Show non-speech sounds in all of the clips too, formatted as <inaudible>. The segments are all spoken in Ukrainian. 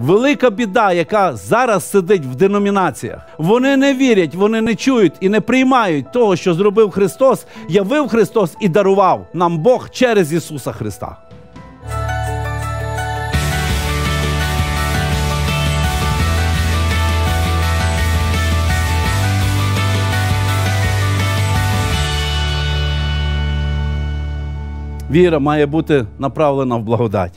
Велика біда, яка зараз сидить в деномінаціях. Вони не вірять, вони не чують і не приймають того, що зробив Христос, явив Христос і дарував нам Бог через Ісуса Христа. Віра має бути направлена в благодать.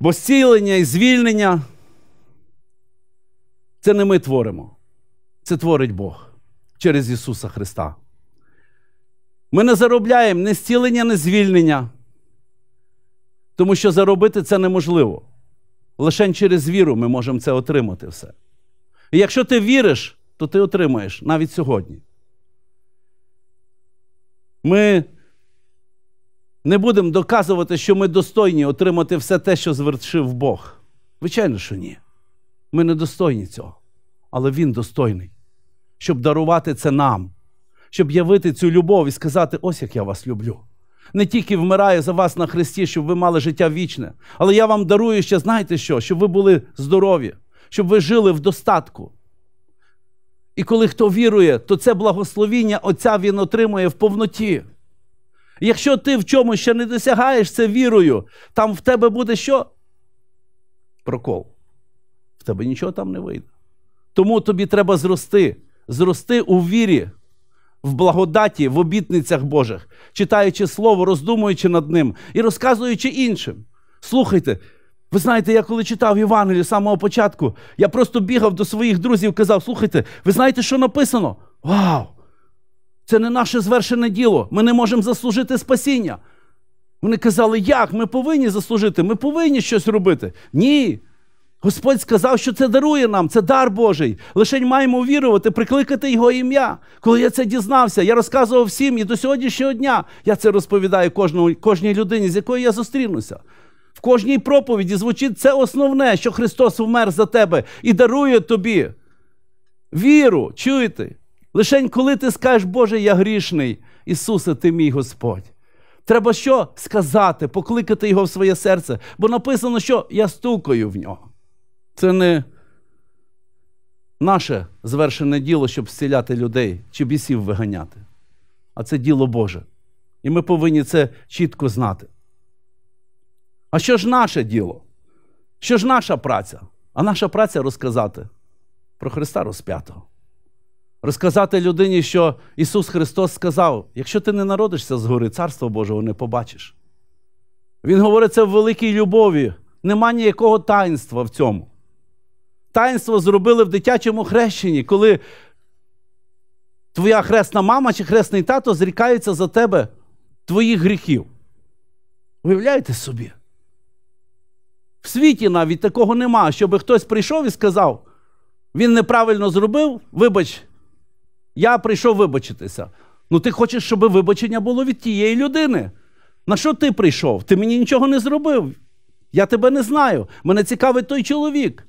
Бо зцілення і звільнення це не ми творимо, це творить Бог через Ісуса Христа. Ми не заробляємо ні зцілення, ні звільнення, тому що заробити це неможливо. Лише через віру ми можемо це отримати все. І якщо ти віриш, то ти отримаєш навіть сьогодні. Ми не будемо доказувати, що ми достойні отримати все те, що звершив Бог. Звичайно, що ні. Ми не достойні цього, але Він достойний, щоб дарувати це нам, щоб явити цю любов і сказати: ось як я вас люблю. Не тільки вмираю за вас на Христі, щоб ви мали життя вічне, але я вам дарую ще, знаєте що, щоб ви були здорові, щоб ви жили в достатку. І коли хто вірує, то це благословіння Отця він отримує в повноті. Якщо ти в чомусь ще не досягаєш це вірою, там в тебе буде що? Прокол. В тебе нічого там не вийде. Тому тобі треба зрости, зрости у вірі, в благодаті, в обітницях Божих, читаючи слово, роздумуючи над ним і розказуючи іншим. Слухайте. Ви знаєте, я коли читав Євангелію з самого початку, я просто бігав до своїх друзів, і казав: слухайте, ви знаєте, що написано? Вау! Це не наше звершене діло. Ми не можемо заслужити спасіння. Вони казали, як ми повинні заслужити, ми повинні щось робити. Ні. Господь сказав, що це дарує нам, це дар Божий. Лише маємо вірувати, прикликати Його ім'я. Коли я це дізнався, я розказував всім і до сьогоднішнього дня я це розповідаю кожному, кожній людині, з якою я зустрінуся. В кожній проповіді звучить це основне, що Христос вмер за тебе і дарує тобі віру. Чуєте? Лишень коли ти скажеш, Боже, я грішний, Ісусе, ти мій Господь. Треба що сказати, покликати Його в своє серце, бо написано, що я стукаю в нього. Це не наше звершене діло, щоб зціляти людей чи бісів виганяти, а це діло Боже. І ми повинні це чітко знати. А що ж наше діло? Що ж наша праця? А наша праця розказати про Христа розп'ятого. Розказати людині, що Ісус Христос сказав: якщо ти не народишся з гори, Царства Божого не побачиш. Він говорить це в великій любові. Нема ніякого таїнства в цьому. Таїнство зробили в дитячому хрещенні, коли твоя хресна мама чи хресний тато зрікаються за тебе твоїх гріхів. Уявляєте собі? В світі навіть такого нема, щоб хтось прийшов і сказав, він неправильно зробив, вибач, я прийшов вибачитися. Ну, ти хочеш, щоб вибачення було від тієї людини. На що ти прийшов? Ти мені нічого не зробив. Я тебе не знаю. Мене цікавить той чоловік.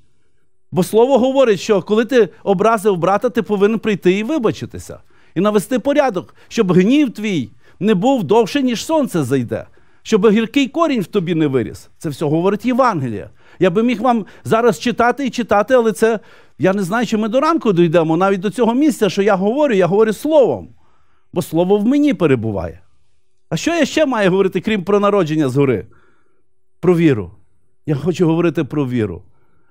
Бо слово говорить, що коли ти образив брата, ти повинен прийти і вибачитися, і навести порядок, щоб гнів твій не був довше, ніж сонце зайде, щоб гіркий корінь в тобі не виріс. Це все говорить Євангелія. Я би міг вам зараз читати і читати, але це я не знаю, чи ми до ранку дійдемо навіть до цього місця, що я говорю, я говорю словом, бо слово в мені перебуває. А що я ще маю говорити, крім про народження згори? Про віру. Я хочу говорити про віру.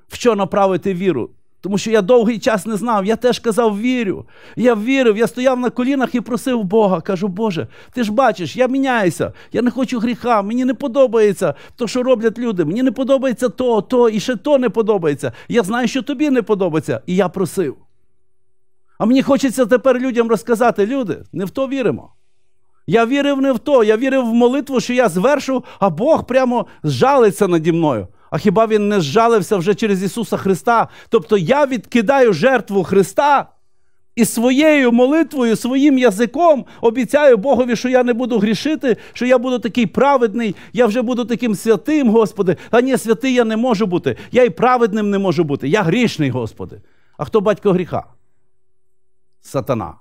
В що направити віру? Тому що я довгий час не знав, я теж казав, вірю. Я вірив, я стояв на колінах і просив Бога. Кажу, Боже, ти ж бачиш, я міняюся, я не хочу гріха, мені не подобається то, що роблять люди. Мені не подобається то, то і ще то не подобається. Я знаю, що тобі не подобається, і я просив. А мені хочеться тепер людям розказати, люди, не в то віримо. Я вірив не в то, я вірив в молитву, що я звершу, а Бог прямо зжалиться наді мною. А хіба він не зжалився вже через Ісуса Христа? Тобто я відкидаю жертву Христа і своєю молитвою, своїм язиком обіцяю Богові, що я не буду грішити, що я буду такий праведний, я вже буду таким святим, Господи. А ні, святий я не можу бути. Я і праведним не можу бути. Я грішний, Господи. А хто батько гріха? Сатана.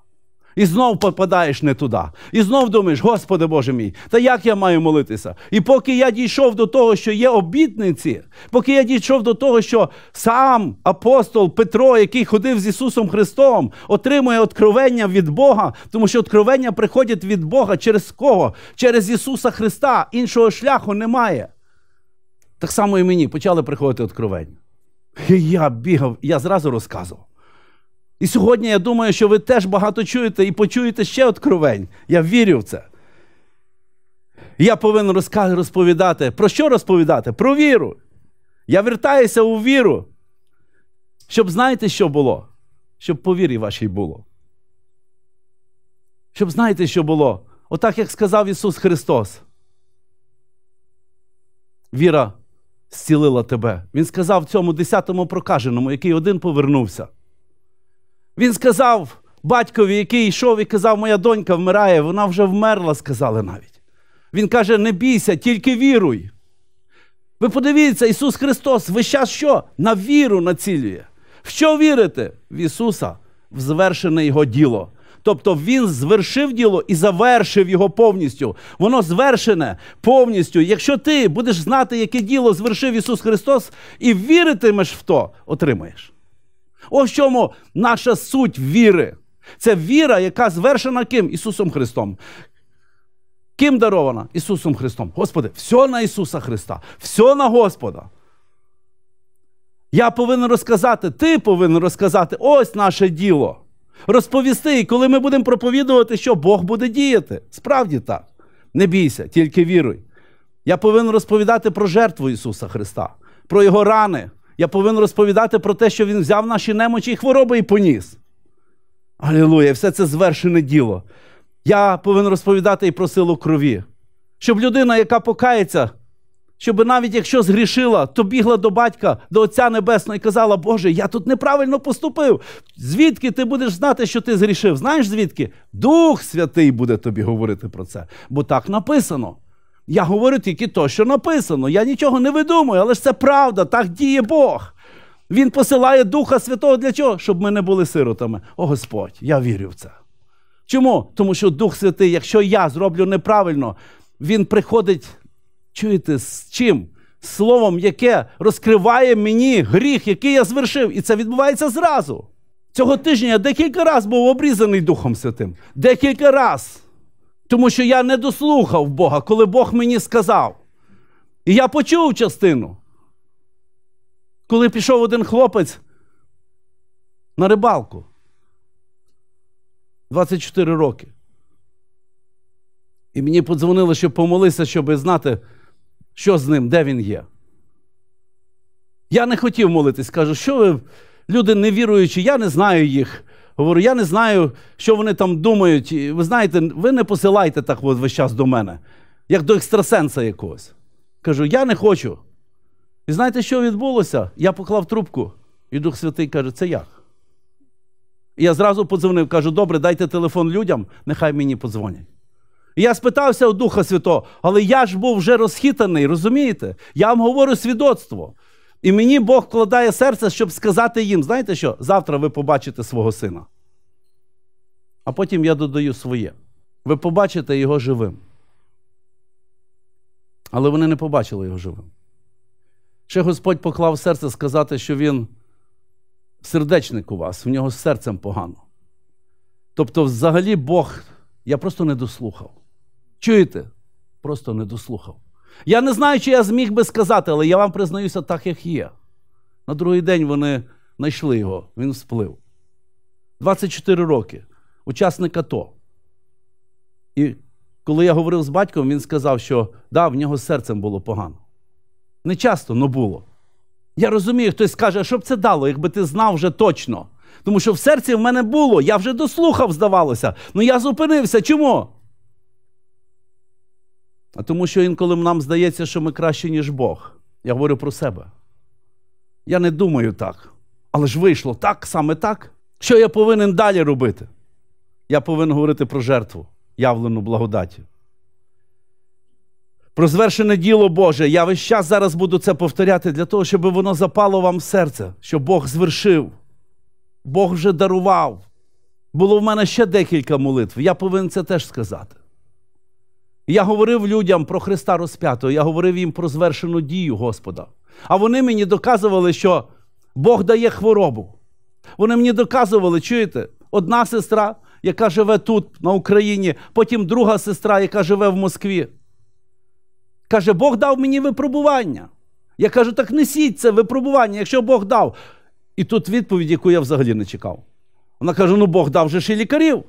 І знов попадаєш не туди. І знов думаєш, Господи Боже мій, та як я маю молитися? І поки я дійшов до того, що є обітниці, поки я дійшов до того, що сам апостол Петро, який ходив з Ісусом Христом, отримує откровення від Бога, тому що откровення приходять від Бога через кого? Через Ісуса Христа. Іншого шляху немає. Так само і мені почали приходити откровення. І Я бігав, я зразу розказував. І сьогодні я думаю, що ви теж багато чуєте і почуєте ще откровень. Я вірю в це. Я повинен розповідати. Про що розповідати? Про віру. Я вертаюся у віру, щоб знаєте, що було? Щоб по вірі вашій було. Щоб знаєте, що було. Отак, як сказав Ісус Христос. Віра зцілила тебе. Він сказав цьому десятому прокаженому, який один повернувся. Він сказав батькові, який йшов і казав, моя донька вмирає, вона вже вмерла, сказали навіть. Він каже: не бійся, тільки віруй. Ви подивіться, Ісус Христос, ви щас що? На віру націлює. В що вірите? В Ісуса, в звершене Його діло. Тобто Він звершив діло і завершив його повністю. Воно звершене повністю. Якщо ти будеш знати, яке діло звершив Ісус Христос, і віритимеш в то, отримаєш. Ось в чому наша суть віри. Це віра, яка звершена ким? Ісусом Христом. Ким дарована? Ісусом Христом. Господи, все на Ісуса Христа, все на Господа. Я повинен розказати, ти повинен розказати ось наше діло. Розповісти, і коли ми будемо проповідувати, що Бог буде діяти. Справді так. Не бійся, тільки віруй. Я повинен розповідати про жертву Ісуса Христа, про Його рани, я повинен розповідати про те, що Він взяв наші немочі і хвороби і поніс. Алілуя, все це звершене діло. Я повинен розповідати і про силу крові. Щоб людина, яка покається, щоб навіть якщо згрішила, то бігла до батька, до Отця Небесного і казала, Боже, я тут неправильно поступив. Звідки ти будеш знати, що ти згрішив? Знаєш звідки? Дух Святий буде тобі говорити про це, бо так написано. Я говорю тільки то, що написано. Я нічого не видумую, але ж це правда, так діє Бог. Він посилає Духа Святого для чого? Щоб ми не були сиротами. О Господь, я вірю в це. Чому? Тому що Дух Святий, якщо я зроблю неправильно, він приходить, чуєте, з чим? Словом, яке розкриває мені гріх, який я звершив. І це відбувається зразу. Цього тижня я декілька разів був обрізаний Духом Святим. Декілька разів. Тому що я не дослухав Бога, коли Бог мені сказав. І я почув частину. Коли пішов один хлопець на рибалку 24 роки. І мені подзвонили, щоб помолися, щоб знати, що з ним, де він є. Я не хотів молитись, кажу, що ви, люди невіруючі, я не знаю їх. Говорю, я не знаю, що вони там думають. Ви знаєте, ви не посилайте так от весь час до мене, як до екстрасенса якогось. Кажу, я не хочу. І знаєте, що відбулося? Я поклав трубку, і Дух Святий каже, це як? І я зразу подзвонив, кажу, добре, дайте телефон людям, нехай мені подзвонять. І я спитався у Духа Святого, але я ж був вже розхитаний, розумієте? Я вам говорю свідоцтво. І мені Бог вкладає серце, щоб сказати їм, знаєте що? Завтра ви побачите свого сина. А потім я додаю своє. Ви побачите його живим. Але вони не побачили його живим. Ще Господь поклав серце сказати, що він сердечник у вас, в нього з серцем погано. Тобто, взагалі, Бог, я просто не дослухав. Чуєте? Просто не дослухав. Я не знаю, чи я зміг би сказати, але я вам признаюся так, як є. На другий день вони знайшли його, він сплив. 24 роки, учасник АТО. І коли я говорив з батьком, він сказав, що да, в нього серцем було погано. Не часто, але було. Я розумію, хтось скаже, що б це дало, якби ти знав вже точно. Тому що в серці в мене було, я вже дослухав, здавалося, ну я зупинився. Чому? А Тому що інколи нам здається, що ми краще, ніж Бог. Я говорю про себе. Я не думаю так. Але ж вийшло так, саме так. Що я повинен далі робити? Я повинен говорити про жертву, явлену благодаті. Про звершене діло Боже. Я весь час зараз буду це повторяти для того, щоб воно запало вам в серце, щоб Бог звершив, Бог вже дарував. Було в мене ще декілька молитв. Я повинен це теж сказати. Я говорив людям про Христа розп'ятого, я говорив їм про звершену дію Господа. А вони мені доказували, що Бог дає хворобу. Вони мені доказували, чуєте, одна сестра, яка живе тут, на Україні, потім друга сестра, яка живе в Москві. Каже, Бог дав мені випробування. Я кажу, так несіть це випробування, якщо Бог дав. І тут відповідь, яку я взагалі не чекав. Вона каже: ну Бог дав вже ж і лікарів.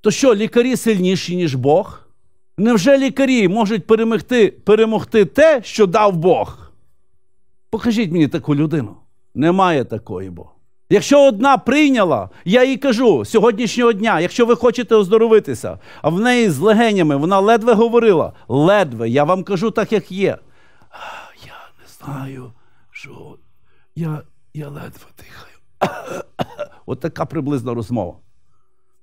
То що, лікарі сильніші, ніж Бог? Невже лікарі можуть перемогти, перемогти те, що дав Бог? Покажіть мені таку людину. Немає такої бо. Якщо одна прийняла, я їй кажу сьогоднішнього дня, якщо ви хочете оздоровитися, а в неї з легенями вона ледве говорила, ледве, я вам кажу так, як є. Я не знаю, що я я ледве дихаю. <coughs> От така приблизна розмова.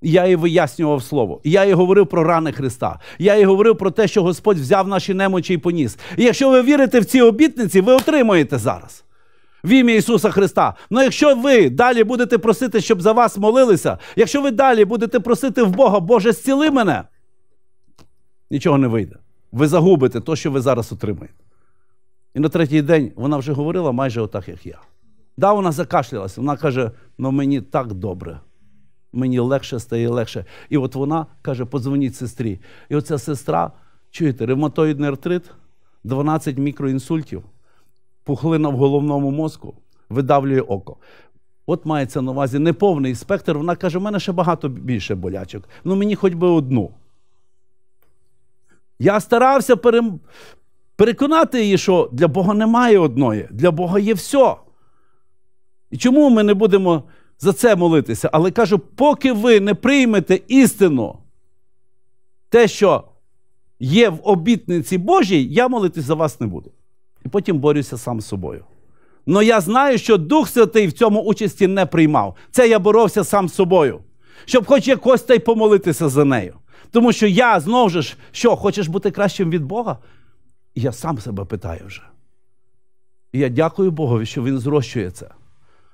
Я їй вияснював слово. Я їй говорив про рани Христа. Я їй говорив про те, що Господь взяв наші немочі і поніс. І якщо ви вірите в ці обітниці, ви отримуєте зараз. В ім'я Ісуса Христа. Ну якщо ви далі будете просити, щоб за вас молилися, якщо ви далі будете просити в Бога, Боже, зціли мене, нічого не вийде. Ви загубите те, що ви зараз отримаєте. І на третій день вона вже говорила майже отак, як я. Да, вона закашлялася. Вона каже: ну мені так добре мені легше стає легше. І от вона каже: подзвоніть сестрі. І оця сестра, чуєте, ревматоїдний артрит, 12 мікроінсультів, пухлина в головному мозку, видавлює око. От мається на увазі неповний спектр. Вона каже: у мене ще багато більше болячок. Ну мені хоч би одну. Я старався пере... переконати її, що для Бога немає одної, для Бога є все. І чому ми не будемо за це молитися. Але кажу, поки ви не приймете істину, те, що є в обітниці Божій, я молитись за вас не буду. І потім борюся сам з собою. Но я знаю, що Дух Святий в цьому участі не приймав. Це я боровся сам з собою, щоб хоч якось та й помолитися за нею. Тому що я знову ж, що, хочеш бути кращим від Бога? я сам себе питаю вже. І я дякую Богові, що Він зрощує це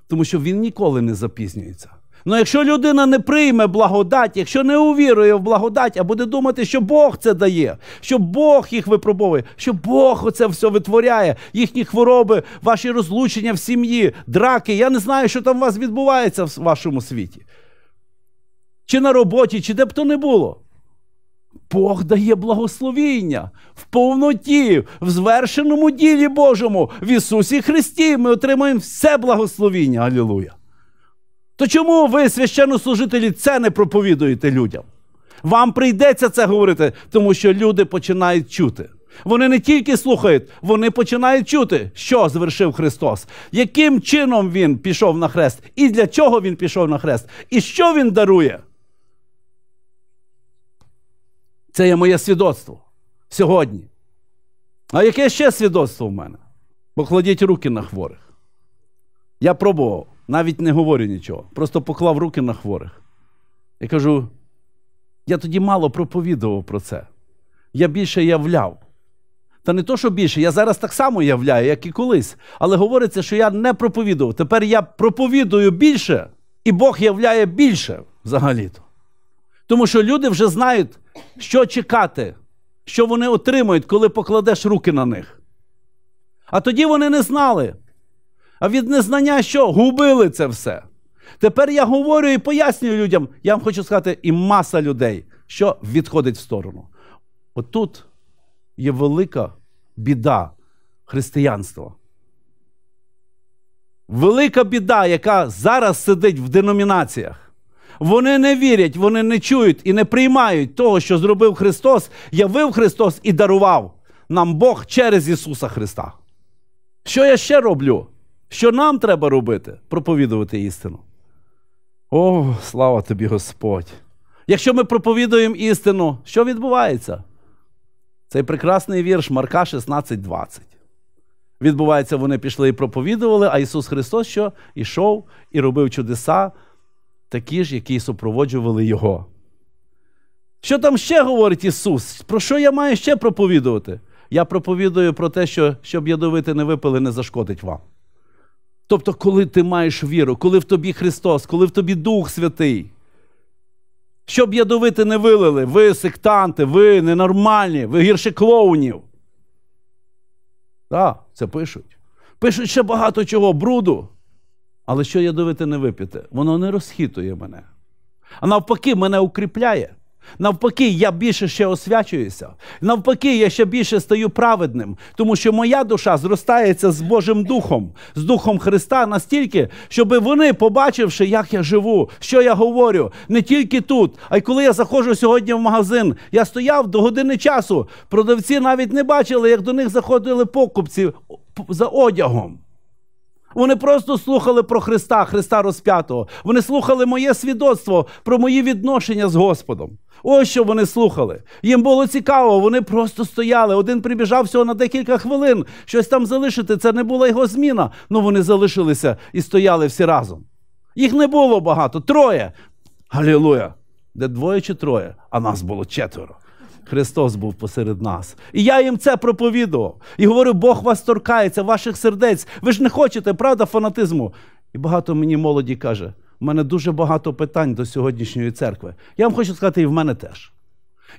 тому що він ніколи не запізнюється. Ну якщо людина не прийме благодать, якщо не увірує в благодать, а буде думати, що Бог це дає, що Бог їх випробовує, що Бог оце все витворяє, їхні хвороби, ваші розлучення в сім'ї, драки. Я не знаю, що там у вас відбувається в вашому світі. Чи на роботі, чи де б то не було. Бог дає благословіння в повноті, в звершеному ділі Божому, в Ісусі Христі ми отримаємо все благословіння. Алілуя. То чому ви, священнослужителі, це не проповідуєте людям? Вам прийдеться це говорити, тому що люди починають чути. Вони не тільки слухають, вони починають чути, що звершив Христос, яким чином Він пішов на хрест, і для чого Він пішов на хрест, і що Він дарує. Це є моє свідоцтво сьогодні. А яке ще свідоцтво в мене? Покладіть руки на хворих. Я пробував, навіть не говорю нічого. Просто поклав руки на хворих. Я кажу, я тоді мало проповідував про це. Я більше являв. Та не то, що більше, я зараз так само являю, як і колись. Але говориться, що я не проповідував. Тепер я проповідую більше, і Бог являє більше взагалі-то. Тому що люди вже знають, що чекати, що вони отримують, коли покладеш руки на них. А тоді вони не знали. А від незнання, що губили це все. Тепер я говорю і пояснюю людям, я вам хочу сказати, і маса людей, що відходить в сторону. Отут є велика біда християнства. Велика біда, яка зараз сидить в деномінаціях. Вони не вірять, вони не чують і не приймають того, що зробив Христос, явив Христос і дарував нам Бог через Ісуса Христа. Що я ще роблю? Що нам треба робити? Проповідувати істину. О, слава тобі Господь! Якщо ми проповідуємо істину, що відбувається? Цей прекрасний вірш Марка 16:20. Відбувається, вони пішли і проповідували, а Ісус Христос що? Ішов і робив чудеса такі ж, які супроводжували Його. Що там ще говорить Ісус? Про що я маю ще проповідувати? Я проповідую про те, що щоб ядовити не випили, не зашкодить вам. Тобто, коли ти маєш віру, коли в тобі Христос, коли в тобі Дух Святий, щоб ядовити не вилили, ви сектанти, ви ненормальні, ви гірше клоунів. Так, це пишуть. Пишуть ще багато чого, бруду. Але що я дивити, не вип'єте? Воно не розхитує мене. А навпаки, мене укріпляє. Навпаки, я більше ще освячуюся. Навпаки, я ще більше стаю праведним, тому що моя душа зростається з Божим Духом, з Духом Христа настільки, щоб вони, побачивши, як я живу, що я говорю, не тільки тут, а й коли я заходжу сьогодні в магазин, я стояв до години часу. Продавці навіть не бачили, як до них заходили покупці за одягом. Вони просто слухали про Христа, Христа розп'ятого. Вони слухали моє свідоцтво про мої відношення з Господом. Ось що вони слухали. Їм було цікаво, вони просто стояли. Один прибіжав всього на декілька хвилин, щось там залишити. Це не була його зміна. Ну вони залишилися і стояли всі разом. Їх не було багато, троє. Галілуя! Де двоє чи троє, а нас було четверо. Христос був посеред нас. І я їм це проповідував. І говорю, Бог вас торкається, ваших сердець. Ви ж не хочете, правда, фанатизму. І багато мені молоді каже, у мене дуже багато питань до сьогоднішньої церкви. Я вам хочу сказати, і в мене теж.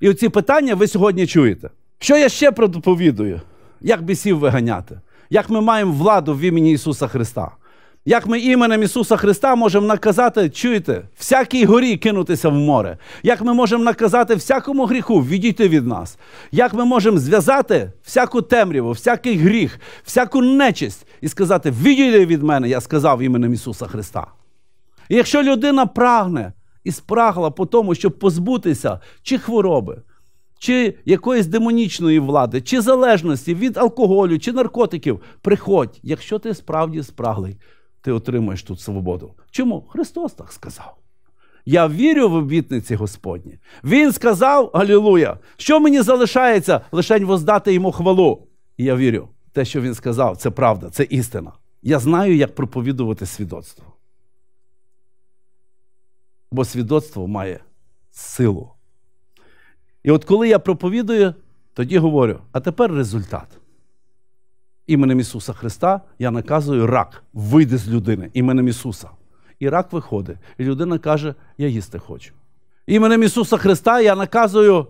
І оці питання ви сьогодні чуєте. Що я ще проповідую? Як бісів виганяти? Як ми маємо владу в імені Ісуса Христа? Як ми іменем Ісуса Христа можемо наказати, чуєте, всякій горі кинутися в море, як ми можемо наказати всякому гріху відійти від нас, як ми можемо зв'язати всяку темряву, всякий гріх, всяку нечисть і сказати, відійди від мене, я сказав іменем Ісуса Христа. І якщо людина прагне і спрагла по тому, щоб позбутися чи хвороби, чи якоїсь демонічної влади, чи залежності від алкоголю, чи наркотиків, приходь, якщо ти справді спраглий ти отримаєш тут свободу. Чому? Христос так сказав. Я вірю в обітниці Господні. Він сказав, Алілуя, що мені залишається, лишень воздати йому хвалу. І я вірю, те, що він сказав, це правда, це істина. Я знаю, як проповідувати свідоцтво. Бо свідоцтво має силу. І от коли я проповідую, тоді говорю: а тепер результат. Іменем Ісуса Христа я наказую рак, вийди з людини іменем Ісуса. І рак виходить, і людина каже, я їсти хочу. Іменем Ісуса Христа я наказую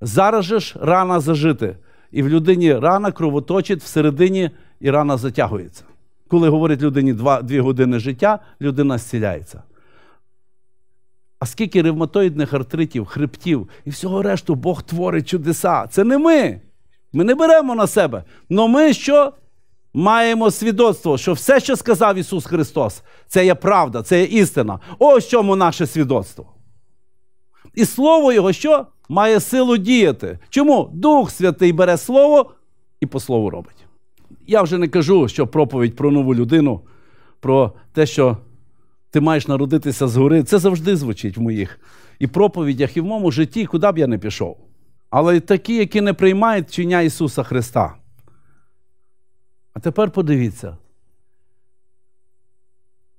зараз же ж рана зажити. І в людині рана кровоточить всередині, і рана затягується. Коли говорить людині 2-2 години життя, людина зціляється. А скільки ревматоїдних артритів, хребтів і всього решту Бог творить чудеса. Це не ми. Ми не беремо на себе. але ми що маємо свідоцтво, що все, що сказав Ісус Христос, це є правда, це є істина. Ось в чому наше свідоцтво. І Слово Його що має силу діяти. Чому Дух Святий бере Слово і по слову робить? Я вже не кажу, що проповідь про нову людину, про те, що ти маєш народитися згори, це завжди звучить в моїх і проповідях, і в моєму житті, куди б я не пішов але й такі, які не приймають чиня Ісуса Христа. А тепер подивіться.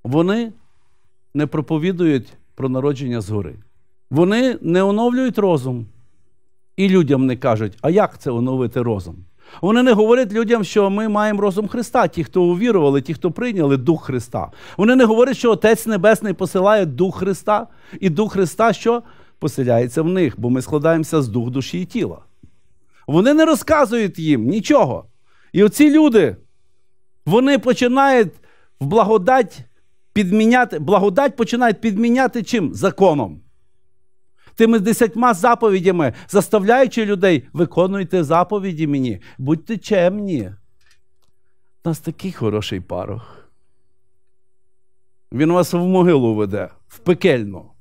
Вони не проповідують про народження згори. Вони не оновлюють розум і людям не кажуть, а як це оновити розум? Вони не говорять людям, що ми маємо розум Христа, ті, хто увірували, ті, хто прийняли Дух Христа. Вони не говорять, що Отець Небесний посилає Дух Христа, і Дух Христа що? поселяється в них, бо ми складаємося з дух душі і тіла. Вони не розказують їм нічого. І оці люди, вони починають в благодать підміняти, благодать починають підміняти чим? Законом. Тими десятьма заповідями, заставляючи людей, виконуйте заповіді мені, будьте чемні. У нас такий хороший парох. Він вас в могилу веде, в пекельну.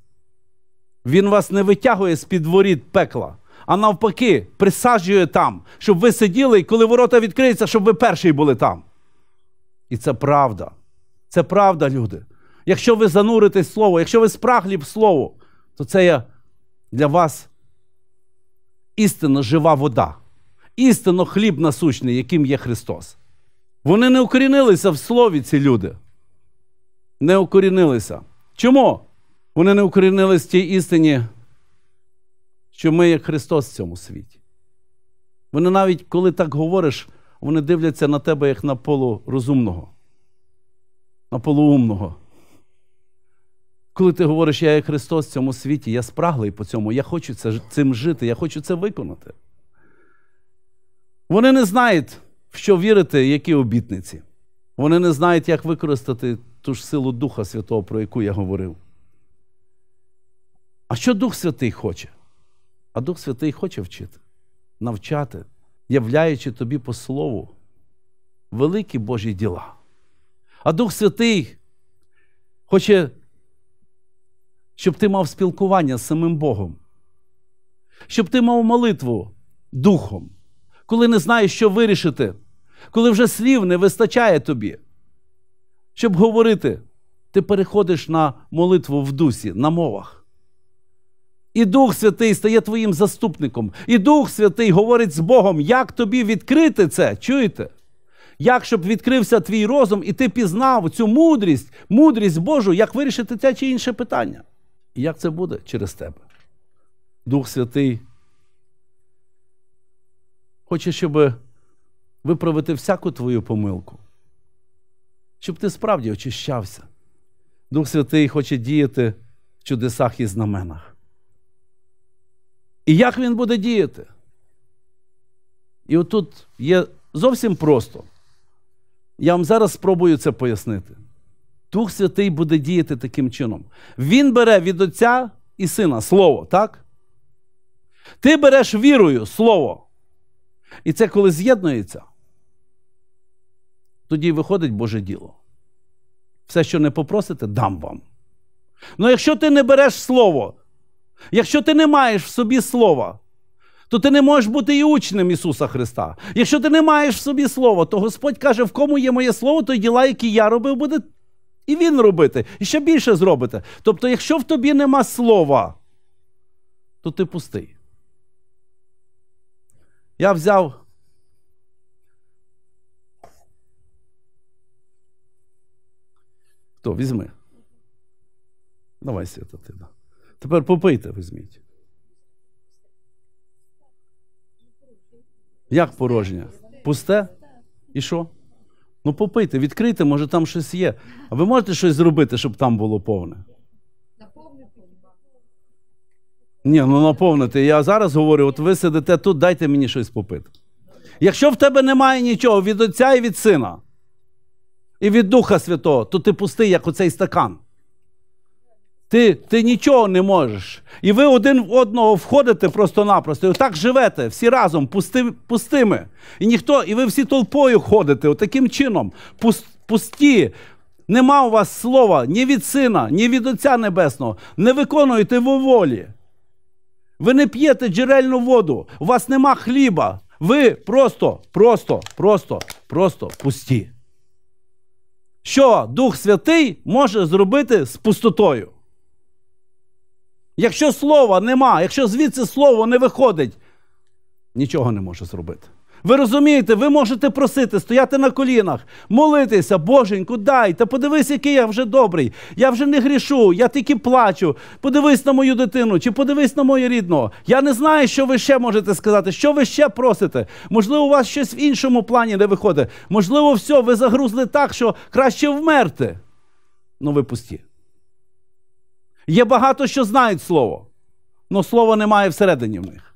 Він вас не витягує з-під воріт пекла, а навпаки, присаджує там, щоб ви сиділи, і коли ворота відкриються, щоб ви перші були там. І це правда. Це правда, люди. Якщо ви зануритесь слово, якщо ви спрагліб слово, то це є для вас істинно жива вода, істинно хліб насущний, яким є Христос. Вони не укорінилися в слові, ці люди. Не укорінилися. Чому? Вони не укорінились в тій істині, що ми як Христос в цьому світі. Вони навіть коли так говориш, вони дивляться на тебе як на полурозумного, на полуумного. Коли ти говориш, я як Христос в цьому світі, я спраглий по цьому, я хочу це, цим жити, я хочу це виконати. Вони не знають, в що вірити, які обітниці. Вони не знають, як використати ту ж силу Духа Святого, про яку я говорив. А що Дух Святий хоче? А Дух Святий хоче вчити, навчати, являючи тобі по слову великі Божі діла. А Дух Святий хоче, щоб ти мав спілкування з самим Богом, щоб ти мав молитву Духом, коли не знаєш, що вирішити, коли вже слів не вистачає тобі, щоб говорити, ти переходиш на молитву в дусі, на мовах. І Дух Святий стає твоїм заступником. І Дух Святий говорить з Богом, як тобі відкрити це. Чуєте? Як щоб відкрився твій розум, і ти пізнав цю мудрість, мудрість Божу, як вирішити те чи інше питання? І як це буде через тебе? Дух Святий хоче, щоб виправити всяку твою помилку, щоб ти справді очищався. Дух Святий хоче діяти в чудесах і знаменах. І як він буде діяти? І отут є зовсім просто. Я вам зараз спробую це пояснити. Дух Святий буде діяти таким чином. Він бере від Отця і Сина Слово, так? Ти береш вірою Слово. І це коли з'єднується, тоді виходить Боже діло. Все, що не попросите, дам вам. Ну якщо ти не береш Слово, Якщо ти не маєш в собі слова, то ти не можеш бути і учнем Ісуса Христа. Якщо ти не маєш в собі слова, то Господь каже, в кому є моє слово, то діла, які я робив, буде і Він робити, і ще більше зробити. Тобто, якщо в тобі нема слова, то ти пустий. Я взяв. Хто візьми? Давай свята ти. Тепер попийте візьміть. Як порожнє? Пусте? І що? Ну попийте, відкрийте, може там щось є. А ви можете щось зробити, щоб там було повне? Ні, ну наповнити. Я зараз говорю, от ви сидите тут, дайте мені щось попити. Якщо в тебе немає нічого від Отця і від Сина, і від Духа Святого, то ти пустий, як оцей стакан. Ти ти нічого не можеш. І ви один в одного входите просто-напросто. І отак живете, всі разом, пусти, пустими. І ніхто, і ви всі толпою ходите, отаким чином, пуст, пусті. Нема у вас слова ні від Сина, ні від Отця Небесного. Не виконуєте ви волі. Ви не п'єте джерельну воду, у вас нема хліба. Ви просто, просто, просто, просто пусті. Що Дух Святий може зробити з пустотою? Якщо слова нема, якщо звідси слово не виходить, нічого не може зробити. Ви розумієте, ви можете просити, стояти на колінах, молитися, Боженьку, дай, та подивись, який я вже добрий. Я вже не грішу, я тільки плачу. Подивись на мою дитину чи подивись на моє рідного. Я не знаю, що ви ще можете сказати, що ви ще просите. Можливо, у вас щось в іншому плані не виходить. Можливо, все, ви загрузли так, що краще вмерти. Ну ви пусті. Є багато, що знають слово, але слова немає всередині в них.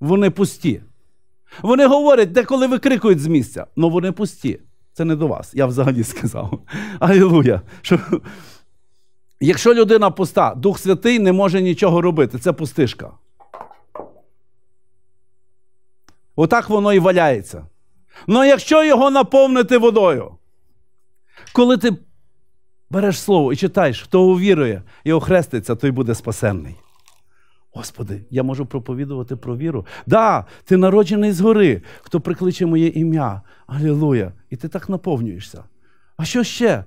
Вони пусті. Вони говорять, деколи викрикують з місця, але вони пусті. Це не до вас. Я взагалі сказав. <laughs> Алілуя. Що... Якщо людина пуста, Дух Святий не може нічого робити. Це пустишка. Отак воно і валяється. Ну якщо його наповнити водою, коли ти Береш слово і читаєш, хто увірує і охреститься, той буде спасенний. Господи, я можу проповідувати про віру. Да, ти народжений згори, хто прикличе моє ім'я. Алілуя! І ти так наповнюєшся. А що ще?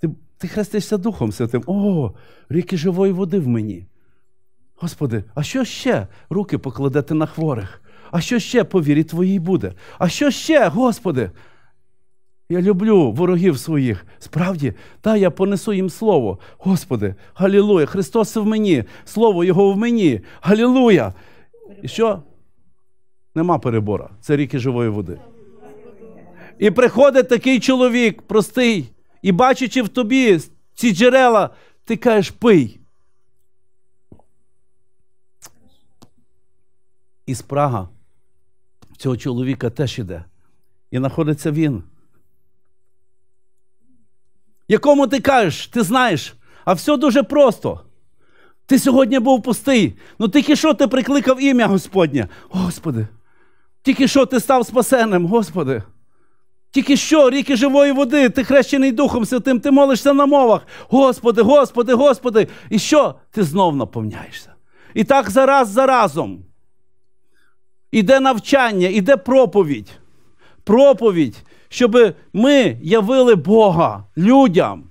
Ти ти хрестишся Духом Святим. О, ріки живої води в мені. Господи, а що ще? Руки покладете на хворих. А що ще по вірі твоїй буде? А що ще, Господи? Я люблю ворогів своїх. Справді, та я понесу їм слово. Господи, Галілуя! Христос в мені, Слово Його в мені. Галілуя! І що? Нема перебора. Це ріки живої води. І приходить такий чоловік, простий, і бачачи в тобі ці джерела, ти кажеш, пий. І спрага цього чоловіка теж іде. І знаходиться він якому ти кажеш, ти знаєш, а все дуже просто. Ти сьогодні був пустий, ну тільки що ти прикликав ім'я Господнє? Господи, тільки що ти став спасенним, Господи. Тільки що, ріки живої води, ти хрещений Духом Святим, ти молишся на мовах. Господи, Господи, Господи, і що? Ти знов наповняєшся. І так зараз за разом. Іде навчання, іде проповідь. Проповідь, щоб ми явили Бога людям.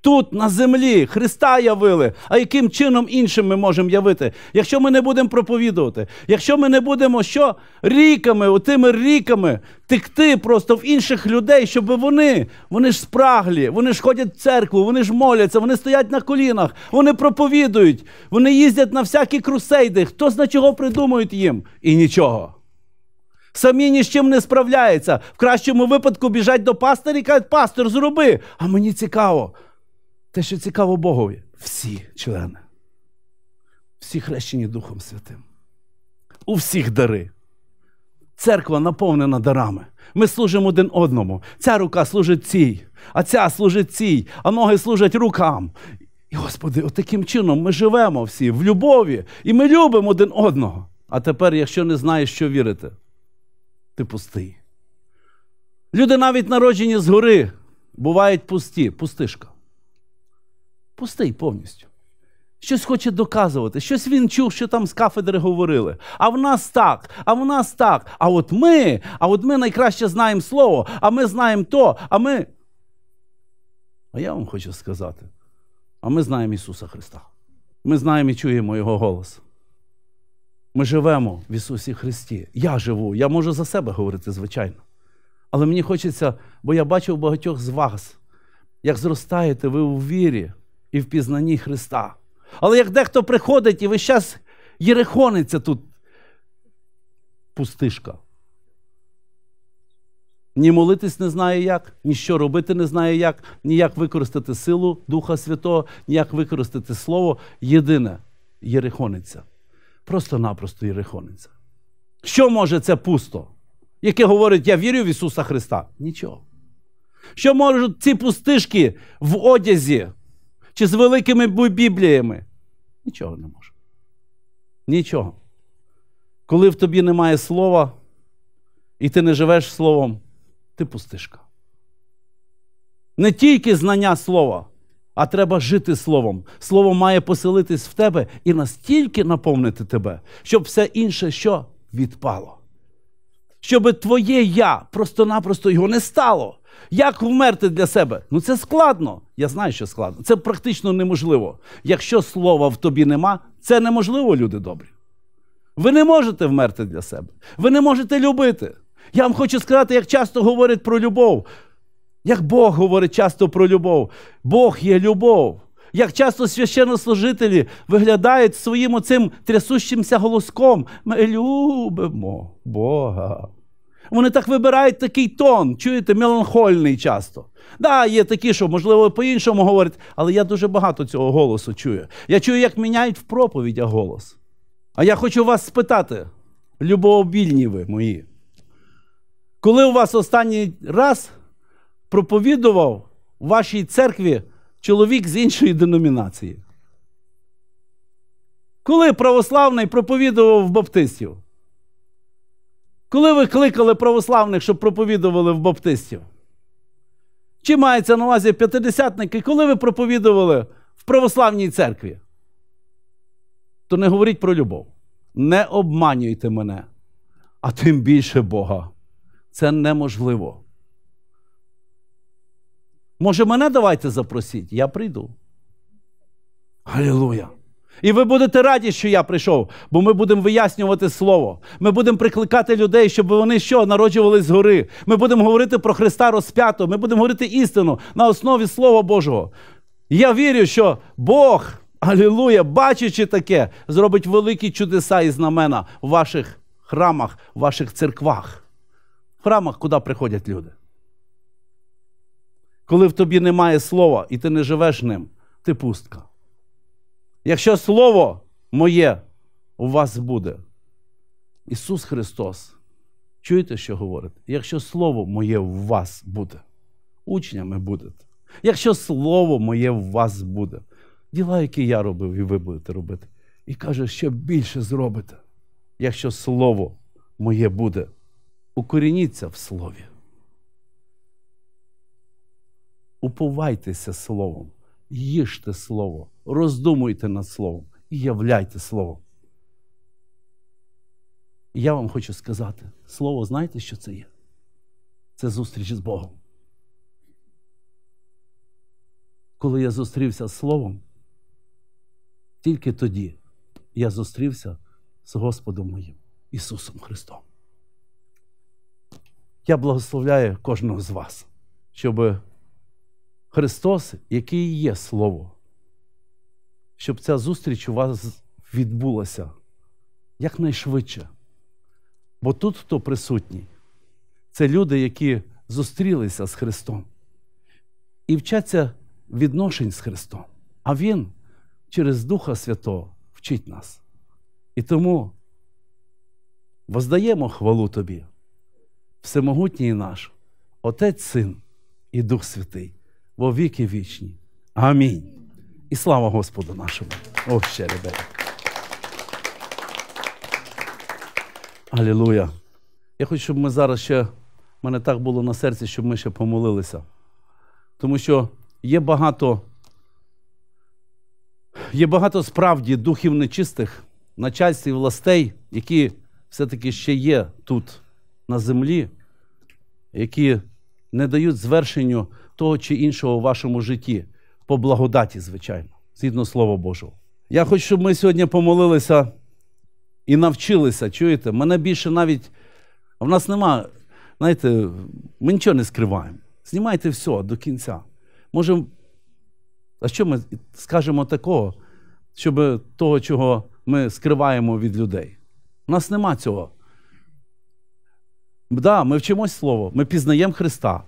Тут, на землі, Христа явили, а яким чином іншим ми можемо явити, якщо ми не будемо проповідувати, якщо ми не будемо що ріками, отими ріками текти просто в інших людей, щоб вони, вони ж спраглі, вони ж ходять в церкву, вони ж моляться, вони стоять на колінах, вони проповідують, вони їздять на всякі крусейди. Хто зна чого придумують їм? І нічого. Самі ні з чим не справляються. В кращому випадку біжать до пастора і кажуть, пастор, зроби. А мені цікаво. Те, що цікаво Богові, всі члени, всі хрещені Духом Святим. У всіх дари. Церква наповнена дарами. Ми служимо один одному. Ця рука служить цій, а ця служить цій, а ноги служать рукам. І, Господи, отаким от чином ми живемо всі в любові і ми любимо один одного. А тепер, якщо не знаєш, що вірити ти пустий. Люди навіть народжені згори бувають пусті, пустишка. Пустий повністю. Щось хоче доказувати, щось він чув, що там з кафедри говорили. А в нас так, а в нас так. А от ми, а от ми найкраще знаємо слово, а ми знаємо то, а ми. А я вам хочу сказати: а ми знаємо Ісуса Христа. Ми знаємо і чуємо Його голос. Ми живемо в Ісусі Христі. Я живу, я можу за себе говорити, звичайно. Але мені хочеться, бо я бачив багатьох з вас, як зростаєте ви у вірі і в пізнанні Христа. Але як дехто приходить і весь час єрихониться тут пустишка. Ні молитись не знає як, ні що робити не знає як, ні як використати силу Духа Святого, ні як використати Слово. Єдине єрихониться просто-напросто єрихонець. Що може це пусто? Яке говорить, я вірю в Ісуса Христа? Нічого. Що можуть ці пустишки в одязі чи з великими бібліями? Нічого не може. Нічого. Коли в тобі немає слова, і ти не живеш словом, ти пустишка. Не тільки знання слова, а треба жити словом. Слово має поселитись в тебе і настільки наповнити тебе, щоб все інше що відпало. Щоб твоє я просто-напросто його не стало. Як вмерти для себе? Ну це складно. Я знаю, що складно. Це практично неможливо. Якщо слова в тобі нема, це неможливо, люди добрі. Ви не можете вмерти для себе. Ви не можете любити. Я вам хочу сказати, як часто говорять про любов. Як Бог говорить часто про любов, Бог є любов. Як часто священнослужителі виглядають своїм оцим трясущимся голоском, ми любимо Бога. Вони так вибирають такий тон, чуєте, меланхольний часто. Да, є такі, що, можливо, по-іншому говорять, але я дуже багато цього голосу чую. Я чую, як міняють в проповідях голос. А я хочу вас спитати, любовобільні ви мої, коли у вас останній раз проповідував в вашій церкві чоловік з іншої деномінації? Коли православний проповідував в баптистів? Коли ви кликали православних, щоб проповідували в баптистів? Чи мається на увазі п'ятидесятники, коли ви проповідували в православній церкві? То не говоріть про любов. Не обманюйте мене, а тим більше Бога. Це неможливо. Може, мене давайте запросіть, я прийду. Алілуя! І ви будете раді, що я прийшов, бо ми будемо вияснювати слово. Ми будемо прикликати людей, щоб вони що народжувались з гори. Ми будемо говорити про Христа розп'ято, ми будемо говорити істину на основі Слова Божого. Я вірю, що Бог, алілуя, бачачи таке, зробить великі чудеса і знамена в ваших храмах, в ваших церквах, в храмах, куди приходять люди. Коли в тобі немає слова і ти не живеш ним, ти пустка. Якщо Слово моє у вас буде, Ісус Христос, чуєте, що говорить? Якщо Слово моє в вас буде, учнями будете. Якщо Слово моє в вас буде, діла, які я робив, і ви будете робити, і каже, ще більше зробите, якщо Слово моє буде, укорініться в Слові. уповайтеся словом, їжте слово, роздумуйте над словом і являйте словом. я вам хочу сказати: слово, знаєте, що це є? Це зустріч з Богом. Коли я зустрівся з Словом, тільки тоді я зустрівся з Господом моїм Ісусом Христом. Я благословляю кожного з вас, щоб Христос, який є Слово, щоб ця зустріч у вас відбулася якнайшвидше. Бо тут, хто присутній, це люди, які зустрілися з Христом і вчаться відношень з Христом. А Він через Духа Святого вчить нас. І тому воздаємо хвалу Тобі, всемогутній наш, Отець Син і Дух Святий во віки вічні. Амінь. І слава Господу нашому. О, ще ребята. Алілуя. Я хочу, щоб ми зараз ще, в мене так було на серці, щоб ми ще помолилися. Тому що є багато є багато справді духів нечистих, начальств і властей, які все-таки ще є тут, на землі, які не дають звершенню того чи іншого у вашому житті, по благодаті, звичайно, згідно Слова Божого. Я хочу, щоб ми сьогодні помолилися і навчилися, чуєте, мене більше навіть в нас нема, знаєте, ми нічого не скриваємо. Знімайте все до кінця. Може, а що ми скажемо такого, щоб того, чого ми скриваємо від людей? У нас нема цього. Да, ми вчимось слово, ми пізнаємо Христа.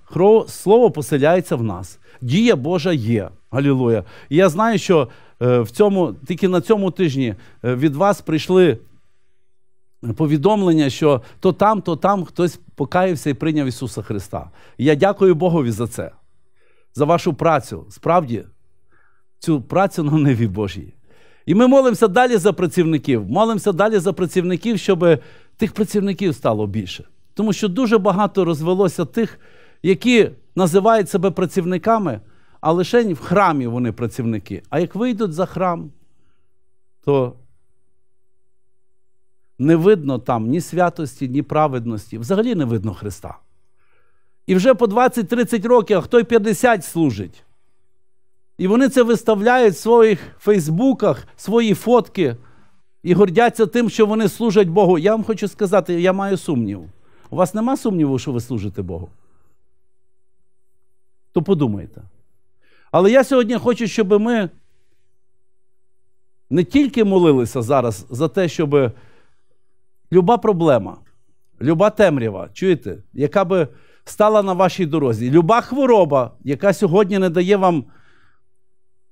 Слово поселяється в нас. Дія Божа є. Галілуя. І я знаю, що е, в цьому, тільки на цьому тижні е, від вас прийшли е, повідомлення, що то там, то там хтось покаявся і прийняв Ісуса Христа. я дякую Богові за це, за вашу працю. Справді, цю працю на неві Божій. І ми молимося далі за працівників, молимося далі за працівників, щоб тих працівників стало більше. Тому що дуже багато розвелося тих, які називають себе працівниками, а лише в храмі вони працівники. А як вийдуть за храм, то не видно там ні святості, ні праведності. Взагалі не видно Христа. І вже по 20-30 років, а хто й 50 служить. І вони це виставляють в своїх фейсбуках, свої фотки і гордяться тим, що вони служать Богу. Я вам хочу сказати, я маю сумнів. У вас нема сумніву, що ви служите Богу? То подумайте. Але я сьогодні хочу, щоб ми не тільки молилися зараз за те, щоб люба проблема, люба темрява, чуєте, яка би стала на вашій дорозі, люба хвороба, яка сьогодні не дає вам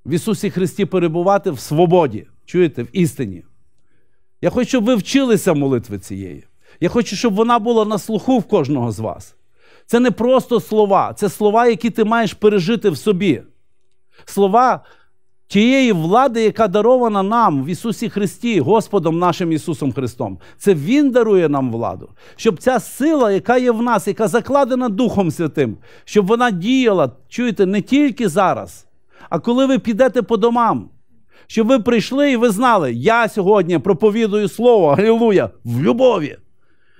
в Ісусі Христі перебувати в свободі, чуєте, в істині. Я хочу, щоб ви вчилися молитви цієї. Я хочу, щоб вона була на слуху в кожного з вас. Це не просто слова, це слова, які ти маєш пережити в собі. Слова тієї влади, яка дарована нам в Ісусі Христі, Господом нашим Ісусом Христом. Це Він дарує нам владу, щоб ця сила, яка є в нас, яка закладена Духом Святим, щоб вона діяла, чуєте, не тільки зараз, а коли ви підете по домам. Щоб ви прийшли і ви знали, я сьогодні проповідую слово Аллилуйя, в любові.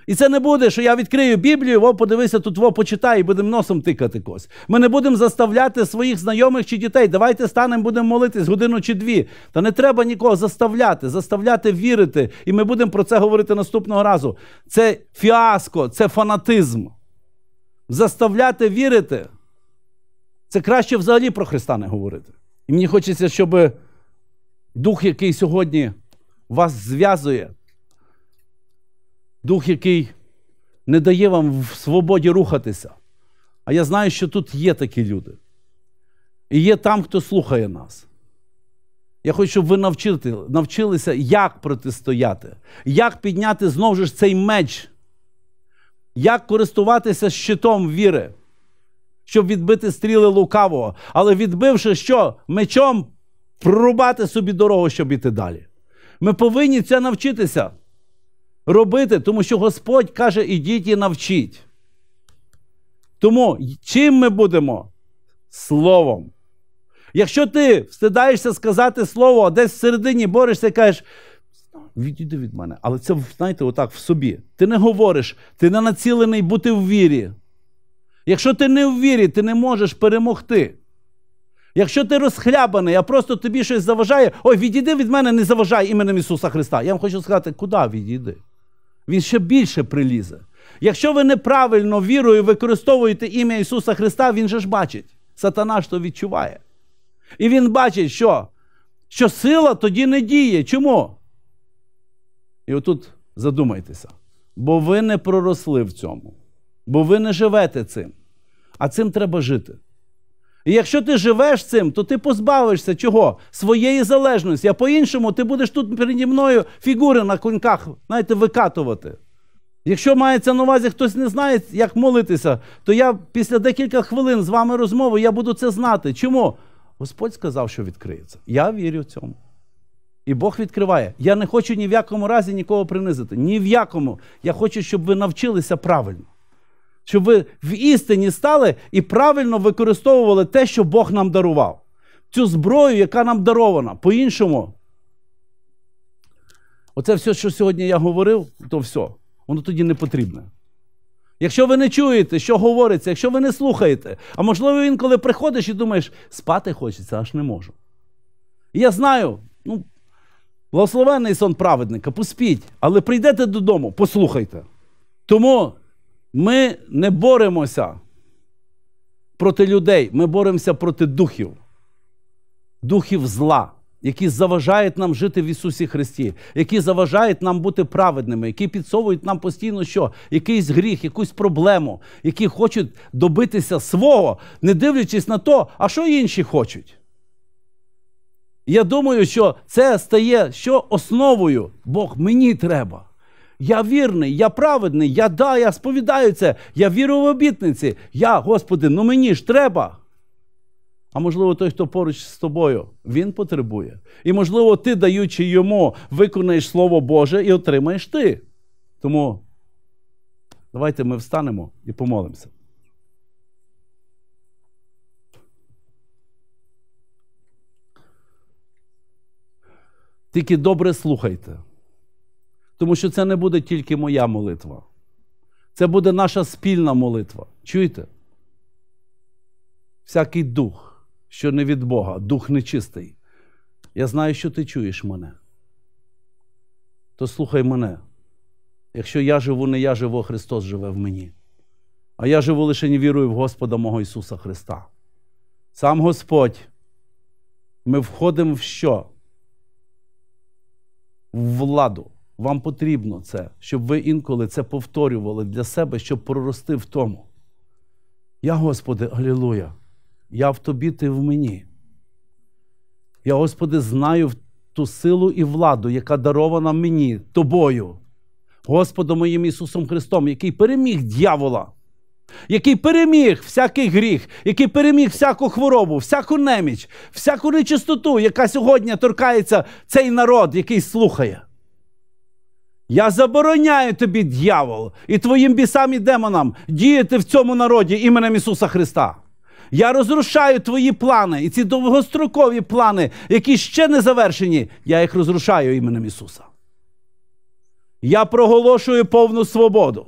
І це не буде, що я відкрию Біблію, во подивися тут, во почитай, і будемо носом тикати кось. Ми не будемо заставляти своїх знайомих чи дітей. Давайте станемо, будемо молитись годину чи дві. Та не треба нікого заставляти, заставляти вірити. І ми будемо про це говорити наступного разу. Це фіаско, це фанатизм. Заставляти вірити. Це краще взагалі про Христа не говорити. І мені хочеться, щоб дух, який сьогодні вас зв'язує дух, який не дає вам в свободі рухатися. А я знаю, що тут є такі люди. І є там, хто слухає нас. Я хочу, щоб ви навчили, навчилися, як протистояти, як підняти знову ж цей меч, як користуватися щитом віри, щоб відбити стріли лукавого, але відбивши що, мечом прорубати собі дорогу, щоб іти далі. Ми повинні це навчитися робити, тому що Господь каже, ідіть і навчіть. Тому чим ми будемо? Словом. Якщо ти встидаєшся сказати слово, а десь всередині борешся і кажеш, відійди від мене. Але це, знаєте, отак в собі. Ти не говориш, ти не націлений бути в вірі. Якщо ти не в вірі, ти не можеш перемогти. Якщо ти розхлябаний, а просто тобі щось заважає, ой, відійди від мене, не заважай іменем Ісуса Христа. Я вам хочу сказати, куди відійди? він ще більше прилізе. Якщо ви неправильно вірою використовуєте ім'я Ісуса Христа, Він же ж бачить. Сатана ж то відчуває. І він бачить, що Що сила тоді не діє. Чому? І отут задумайтеся. Бо ви не проросли в цьому, бо ви не живете цим. А цим треба жити. І якщо ти живеш цим, то ти позбавишся чого? Своєї залежності. А по-іншому ти будеш тут переді мною фігури на коньках, знаєте, викатувати. Якщо мається на увазі, хтось не знає, як молитися, то я після декілька хвилин з вами розмови, я буду це знати. Чому? Господь сказав, що відкриється. Я вірю цьому. І Бог відкриває. Я не хочу ні в якому разі нікого принизити. Ні в якому. Я хочу, щоб ви навчилися правильно щоб ви в істині стали і правильно використовували те, що Бог нам дарував. Цю зброю, яка нам дарована. По-іншому. Оце все, що сьогодні я говорив, то все. Воно тоді не потрібне. Якщо ви не чуєте, що говориться, якщо ви не слухаєте, а можливо, інколи приходиш і думаєш, спати хочеться, аж не можу. І я знаю, ну, благословенний сон праведника, поспіть, але прийдете додому, послухайте. Тому ми не боремося проти людей, ми боремося проти духів, духів зла, які заважають нам жити в Ісусі Христі, які заважають нам бути праведними, які підсовують нам постійно що? Якийсь гріх, якусь проблему, які хочуть добитися свого, не дивлячись на то, а що інші хочуть. Я думаю, що це стає що основою Бог мені треба. Я вірний, я праведний, я да, я сповідаю це, я вірю в обітниці. Я, Господи, ну мені ж треба. А можливо, той, хто поруч з тобою, він потребує. І, можливо, ти, даючи йому, виконаєш Слово Боже і отримаєш ти. Тому давайте ми встанемо і помолимося. Тільки добре слухайте. Тому що це не буде тільки моя молитва. Це буде наша спільна молитва. Чуєте? Всякий дух, що не від Бога, дух нечистий. Я знаю, що ти чуєш мене. То слухай мене. Якщо я живу, не я живу, Христос живе в мені. А я живу лише не вірую в Господа мого Ісуса Христа. Сам Господь, ми входимо в що? В владу. Вам потрібно це, щоб ви інколи це повторювали для себе, щоб прорости в тому. Я, Господи, Алілуя, я в Тобі, Ти в мені. Я, Господи, знаю ту силу і владу, яка дарована мені тобою, Господом моїм Ісусом Христом, який переміг дьявола, який переміг всякий гріх, який переміг всяку хворобу, всяку неміч, всяку нечистоту, яка сьогодні торкається цей народ, який слухає. Я забороняю тобі, дьявол, і твоїм бісам і демонам діяти в цьому народі іменем Ісуса Христа. Я розрушаю твої плани і ці довгострокові плани, які ще не завершені, я їх розрушаю іменем Ісуса. Я проголошую повну свободу.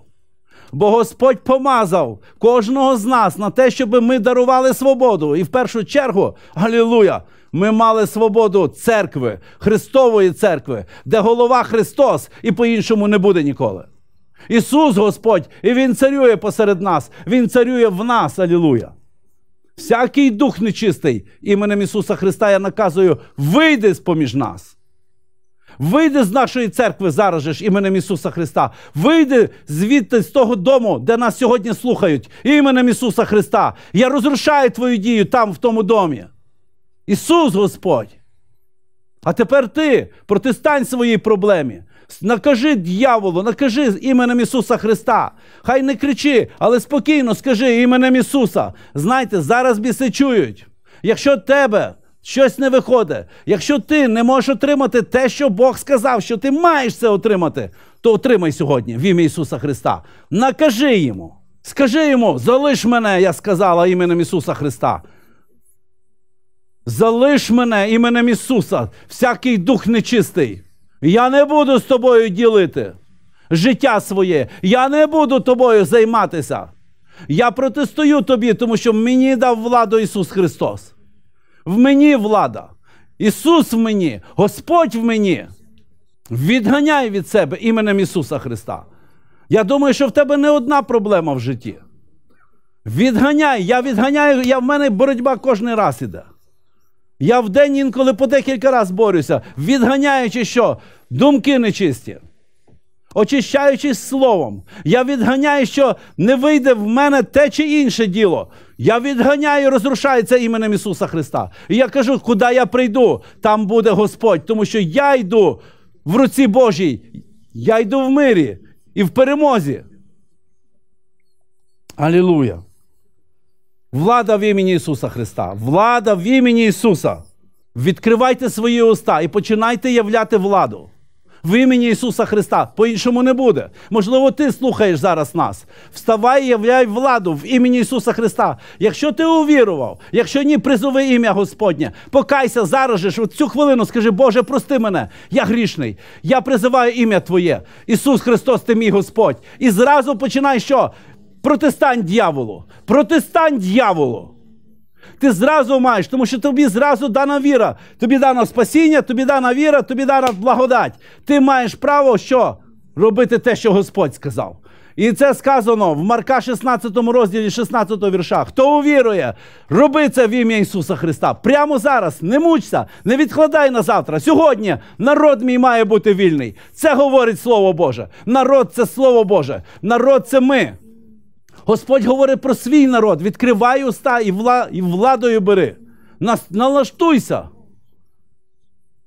Бо Господь помазав кожного з нас на те, щоб ми дарували свободу. І в першу чергу, алілуя, ми мали свободу церкви, Христової церкви, де голова Христос і по-іншому не буде ніколи. Ісус Господь, і Він царює посеред нас, Він царює в нас, алілуя. Всякий дух нечистий іменем Ісуса Христа я наказую, вийди з поміж нас. Вийди з нашої церкви зараз же ж іменем Ісуса Христа. Вийди звідти з того дому, де нас сьогодні слухають, іменем Ісуса Христа. Я розрушаю твою дію там, в тому домі. Ісус Господь. А тепер ти протистань своїй проблемі. Накажи дьяволу, накажи іменем Ісуса Христа. Хай не кричи, але спокійно скажи іменем Ісуса. Знайте, зараз біси чують. Якщо тебе Щось не виходить. Якщо ти не можеш отримати те, що Бог сказав, що ти маєш це отримати, то отримай сьогодні в ім'я Ісуса Христа. Накажи йому. Скажи йому, залиш мене, я сказала іменем Ісуса Христа. Залиш мене іменем Ісуса, всякий дух нечистий. Я не буду з тобою ділити життя своє. Я не буду тобою займатися. Я протестую тобі, тому що мені дав владу Ісус Христос. В мені влада. Ісус в мені, Господь в мені. Відганяй від себе іменем Ісуса Христа. Я думаю, що в тебе не одна проблема в житті. Відганяй, я відганяю, я в мене боротьба кожен раз іде. Я в день інколи по декілька разів борюся, відганяючи що? Думки нечисті, очищаючись словом. Я відганяю, що не вийде в мене те чи інше діло. Я відганяю, розрушаю це іменем Ісуса Христа. І я кажу, куди я прийду, там буде Господь, тому що я йду в руці Божій, я йду в мирі і в перемозі. Алілуя! Влада в імені Ісуса Христа. Влада в імені Ісуса. Відкривайте свої уста і починайте являти владу в імені Ісуса Христа. По-іншому не буде. Можливо, ти слухаєш зараз нас. Вставай, являй владу в імені Ісуса Христа. Якщо ти увірував, якщо ні, призови ім'я Господнє, покайся зараз же в цю хвилину скажи, Боже, прости мене, я грішний. Я призиваю ім'я Твоє. Ісус Христос, ти мій Господь. І зразу починай що? Протистань дьяволу. Протистань дьяволу. Ти зразу маєш, тому що тобі зразу дана віра. Тобі дано спасіння, тобі дана віра, тобі дана благодать. Ти маєш право що? робити те, що Господь сказав. І це сказано в Марка 16 розділі, 16 вірша. Хто увірує, роби це в ім'я Ісуса Христа. Прямо зараз не мучся, не відкладай на завтра. Сьогодні народ мій має бути вільний. Це говорить Слово Боже. Народ це Слово Боже. Народ це ми. Господь говорить про свій народ, відкривай уста і вла... і владою бери. Нас... Налаштуйся,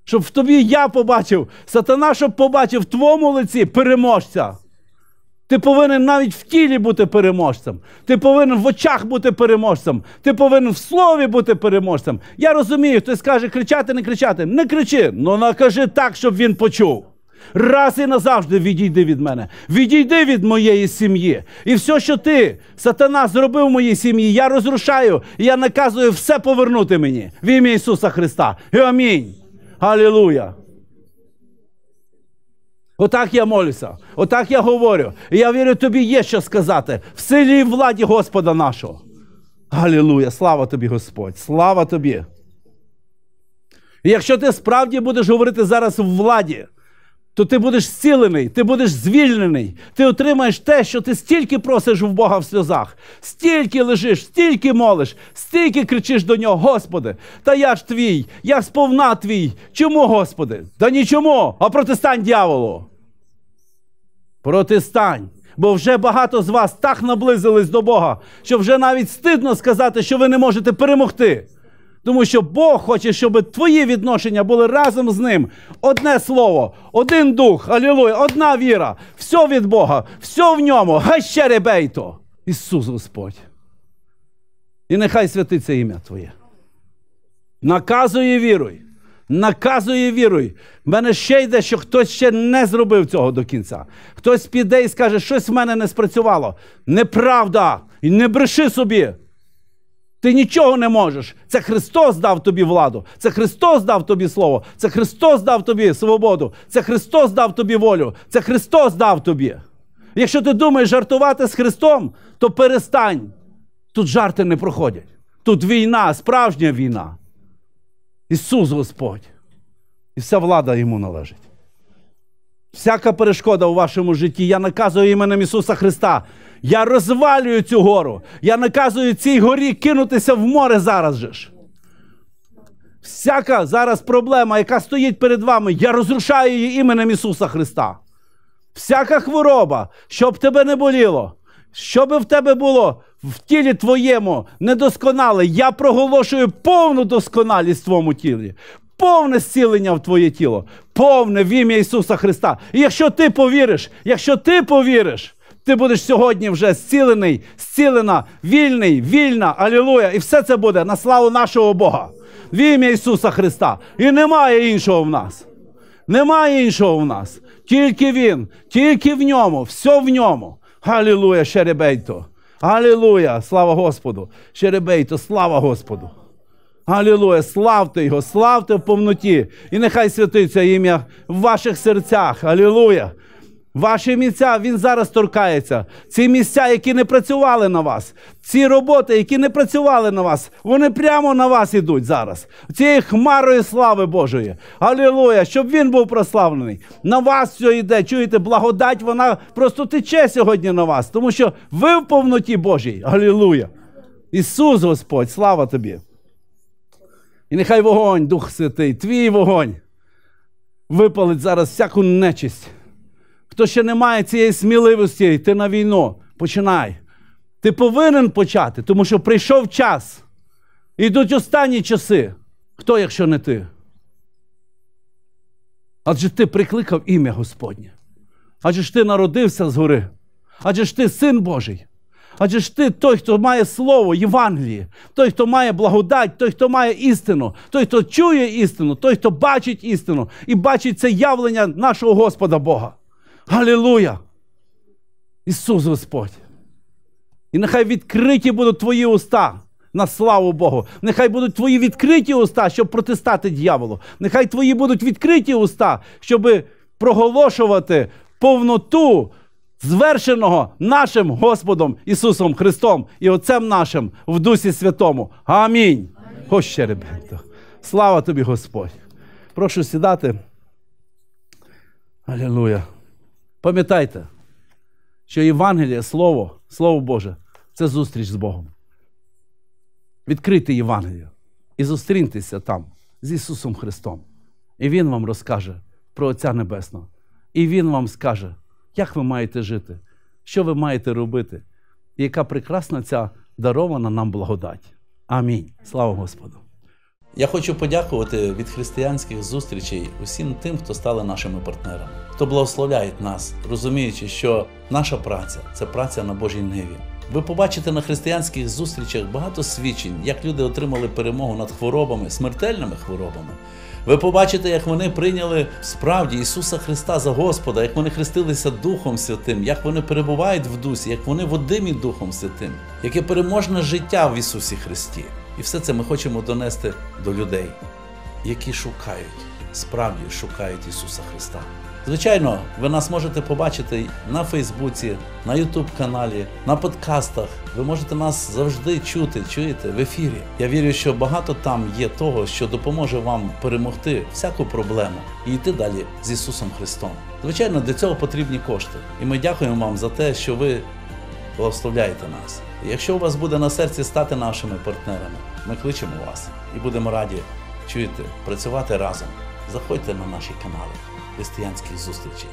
щоб в тобі я побачив, сатана, щоб побачив в твоєму лиці переможця. Ти повинен навіть в тілі бути переможцем. Ти повинен в очах бути переможцем. Ти повинен в слові бути переможцем. Я розумію, хтось скаже, кричати, не кричати. Не кричи, але ну накажи так, щоб він почув раз і назавжди відійди від мене, відійди від моєї сім'ї. І все, що ти, сатана, зробив в моїй сім'ї, я розрушаю, і я наказую все повернути мені в ім'я Ісуса Христа. І Амінь. Алілуя. Отак я молюся, отак я говорю. І я вірю, тобі є що сказати в силі і владі Господа нашого. Алілуя! Слава тобі, Господь! Слава тобі! І якщо ти справді будеш говорити зараз в владі, то ти будеш зцілений, ти будеш звільнений, ти отримаєш те, що ти стільки просиш в Бога в сльозах, стільки лежиш, стільки молиш, стільки кричиш до нього, Господи, та я ж твій, я сповна твій. Чому, Господи? Та нічому, а протистань дьяволу. Протистань. Бо вже багато з вас так наблизились до Бога, що вже навіть стидно сказати, що ви не можете перемогти. Тому що Бог хоче, щоб твої відношення були разом з ним. Одне слово, один дух, алілуя, одна віра, все від Бога, все в ньому, ще ребейто. Ісус Господь. І нехай святиться ім'я Твоє. Наказує віруй. Наказує віруй. В мене ще йде, що хтось ще не зробив цього до кінця. Хтось піде і скаже, щось в мене не спрацювало. Неправда. І не бреши собі. Ти нічого не можеш. Це Христос дав тобі владу, це Христос дав тобі слово, це Христос дав тобі свободу, це Христос дав тобі волю, це Христос дав тобі. Якщо ти думаєш жартувати з Христом, то перестань. Тут жарти не проходять. Тут війна, справжня війна. Ісус Господь. І вся влада йому належить. Всяка перешкода у вашому житті, я наказую іменем Ісуса Христа. Я розвалюю цю гору. Я наказую цій горі кинутися в море зараз же. ж. Всяка зараз проблема, яка стоїть перед вами, я розрушаю її іменем Ісуса Христа. Всяка хвороба, щоб тебе не боліло, щоб в тебе було в тілі твоєму недосконале, я проголошую повну досконалість в твоєму тілі, повне зцілення в твоє тіло, повне в ім'я Ісуса Христа. І якщо ти повіриш, якщо ти повіриш, ти будеш сьогодні вже зцілений, зцілена, вільний, вільна, алілуя. І все це буде на славу нашого Бога. В ім'я Ісуса Христа. І немає іншого в нас. Немає іншого в нас. Тільки Він, тільки в ньому, все в ньому. Галілуя, Шеребейто. Галілуя, слава Господу. Шеребейто, слава Господу. Галілуя, славте Його, славте в повноті. І нехай святиться ім'я в ваших серцях. Галілуя. Ваші місця він зараз торкається. Ці місця, які не працювали на вас, ці роботи, які не працювали на вас, вони прямо на вас ідуть зараз. Цією хмарою слави Божої. Аллилуйя, Щоб він був прославлений. На вас все йде. Чуєте, благодать, вона просто тече сьогодні на вас, тому що ви в повноті Божій. Аллилуйя. Ісус Господь, слава тобі! І нехай вогонь, Дух Святий, твій вогонь випалить зараз всяку нечисть хто ще не має цієї сміливості йти на війну, починай. Ти повинен почати, тому що прийшов час. Йдуть останні часи. Хто, якщо не ти? Адже ти прикликав ім'я Господнє. Адже ж ти народився згори. Адже ж ти син Божий. Адже ж ти той, хто має слово Євангеліє, той, хто має благодать, той, хто має істину, той, хто чує істину, той, хто бачить істину і бачить це явлення нашого Господа Бога. Галілуя! Ісус Господь! І нехай відкриті будуть твої уста. На славу Богу. Нехай будуть твої відкриті уста, щоб протистати дьяволу. Нехай твої будуть відкриті уста, щоб проголошувати повноту звершеного нашим Господом Ісусом Христом і Отцем нашим в Дусі Святому. Амінь. Хоч ще ребята. Слава тобі, Господь. Прошу сідати. Аллилуйя! Пам'ятайте, що Євангеліє, Слово, Слово Боже це зустріч з Богом. Відкрийте Євангеліє і зустріньтеся там з Ісусом Христом. І Він вам розкаже про Отця Небесного. І Він вам скаже, як ви маєте жити, що ви маєте робити, і яка прекрасна ця дарована нам благодать. Амінь. Слава Господу! Я хочу подякувати від християнських зустрічей усім тим, хто стали нашими партнерами. Хто благословляють нас, розуміючи, що наша праця це праця на Божій ниві. Ви побачите на християнських зустрічах багато свідчень, як люди отримали перемогу над хворобами, смертельними хворобами. Ви побачите, як вони прийняли справді Ісуса Христа за Господа, як вони хрестилися Духом Святим, як вони перебувають в дусі, як вони водимі Духом Святим, яке переможне життя в Ісусі Христі. І все це ми хочемо донести до людей, які шукають, справді шукають Ісуса Христа. Звичайно, ви нас можете побачити на Фейсбуці, на Ютуб-каналі, на подкастах. Ви можете нас завжди чути, чуєте в ефірі. Я вірю, що багато там є того, що допоможе вам перемогти всяку проблему і йти далі з Ісусом Христом. Звичайно, для цього потрібні кошти. І ми дякуємо вам за те, що ви благословляєте нас. якщо у вас буде на серці стати нашими партнерами, ми кличемо вас і будемо раді чуєте, працювати разом. Заходьте на наші канали християнських зустрічей.